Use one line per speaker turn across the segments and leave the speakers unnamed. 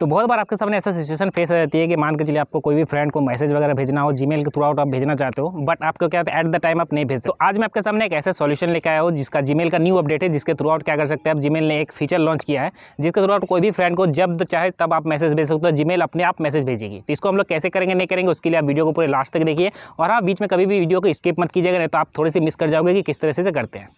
तो बहुत बार आपके सामने ऐसा सिचुएशन फेस हो जाती है कि मान के चलिए आपको कोई भी फ्रेंड को मैसेज वगैरह भेजना हो जीमेल के थ्रू आउट आप भेजना चाहते हो बट आपको क्या होता है एट द टाइम आप नहीं भेजते तो आज मैं आपके सामने एक ऐसा सोल्यूशन लेकर आया हूँ जिसका जीमेल का न्यू अपडेट है जिसके थ्रू आउट क्या कर सकते हैं आप जीमेल ने एक फीचर लॉन्च किया है जिसके थ्रू आउट कोई भी फ्रेंड को जब चाहे तब आप मैसेज भेज सकते हो जीमेल अपने आप मैसेज भेजेगी तो इसको हम लोग कैसे करेंगे नहीं करेंगे उसके लिए आप वीडियो को पूरे लास्ट तक देखिए और आप हाँ, बीच में कभी भी वीडियो को स्किप मत कीजिएगा नहीं तो आप थोड़ी सी मिस कर जाओगे कि किस तरह से करते हैं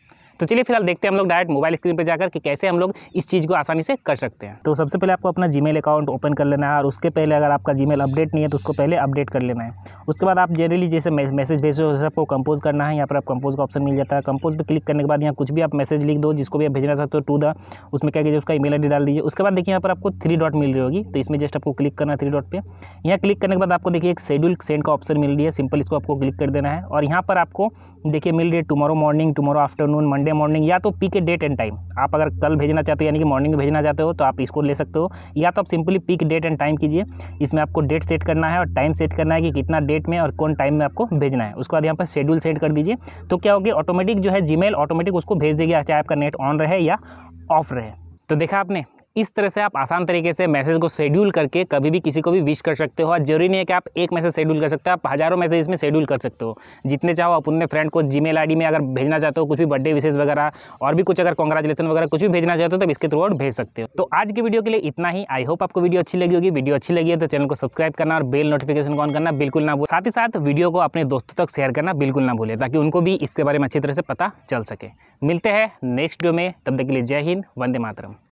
तो चलिए फिलहाल देखते हैं हम लोग डायरेक्ट मोबाइल स्क्रीन पर जाकर कि कैसे हम लोग इस चीज़ को आसानी से कर सकते हैं तो सबसे पहले आपको अपना जीमेल अकाउंट ओपन कर लेना है और उसके पहले अगर आपका जीमेल अपडेट नहीं है तो उसको पहले अपडेट कर लेना है उसके बाद आप जनरली जैसे मैसेज रहे हो सबको कंपोज करना है यहाँ पर आप कंपोज का ऑप्शन मिल जाता है कंपोज पर क्लिक करने के बाद यहाँ कुछ भी आप मैसेज लिख दो जिसको भी आप भेजना सकते हो टू द उसमें क्या कीजिए उसका ई मेल डाल दीजिए उसके बाद देखिए यहाँ पर आपको थ्री डॉट मिल रही होगी तो इसमें जस्ट आपको क्लिक करना है थ्री डॉट पर यहाँ क्लिक करने के बाद आपको देखिए एक शेड्यूल सेंड का ऑप्शन मिल रही है सिंपल इसको आपको क्लिक कर देना है और यहाँ पर आपको देखिए मिल रही है tomorrow morning tomorrow afternoon Monday Monday morning या तो पी के डेट एंड टाइम आप अगर कल भेजना चाहते हो यानी कि मॉर्निंग में भेजना चाहते हो तो आप इसको ले सकते हो या तो आप simply pick date and time कीजिए इसमें आपको डेट सेट करना है और टाइम सेट करना है कि कितना डेट में और कौन टाइम में आपको भेजना है उसके बाद यहाँ पर शेड्यूल सेट कर दीजिए तो क्या होगी ऑटोमेटिक जो है जी ऑटोमेटिक उसको भेज देगा चाहे आपका नेट ऑन रहे या ऑफ रहे तो देखा आपने इस तरह से आप आसान तरीके से मैसेज को शेड्यूल करके कभी भी किसी को भी विश कर सकते हो और जरूरी नहीं है कि आप एक मैसेज शेड्यूल कर सकते हो आप हज़ारों मैसेज इसमें शेड्यूल कर सकते हो जितने चाहो आप अपने फ्रेंड को जी मेल में अगर भेजना चाहते हो कुछ भी बर्थडे विशेष वगैरह और भी कुछ अगर कॉन्ग्रेचुलेसन वगैरह कुछ भी भेजना चाहते हो तो इसके थ्रू आउट भेज सकते हो तो आज की वीडियो के लिए इतना ही आई होप आपको वीडियो अच्छी लगी होगी वीडियो अच्छी लगी है तो चैनल को सब्सक्राइब करना और बेल नोटिफिकेशन ऑन करना बिल्कुल ना भूल साथ ही साथ वीडियो को अपने दोस्तों तक शेयर करना बिल्कुल ना भूलें ताकि उनको भी इसके बारे में अच्छी तरह से पता चल सके मिलते हैं नेक्स्ट वीडियो में तब तक के लिए जय हिंद वंदे मातरम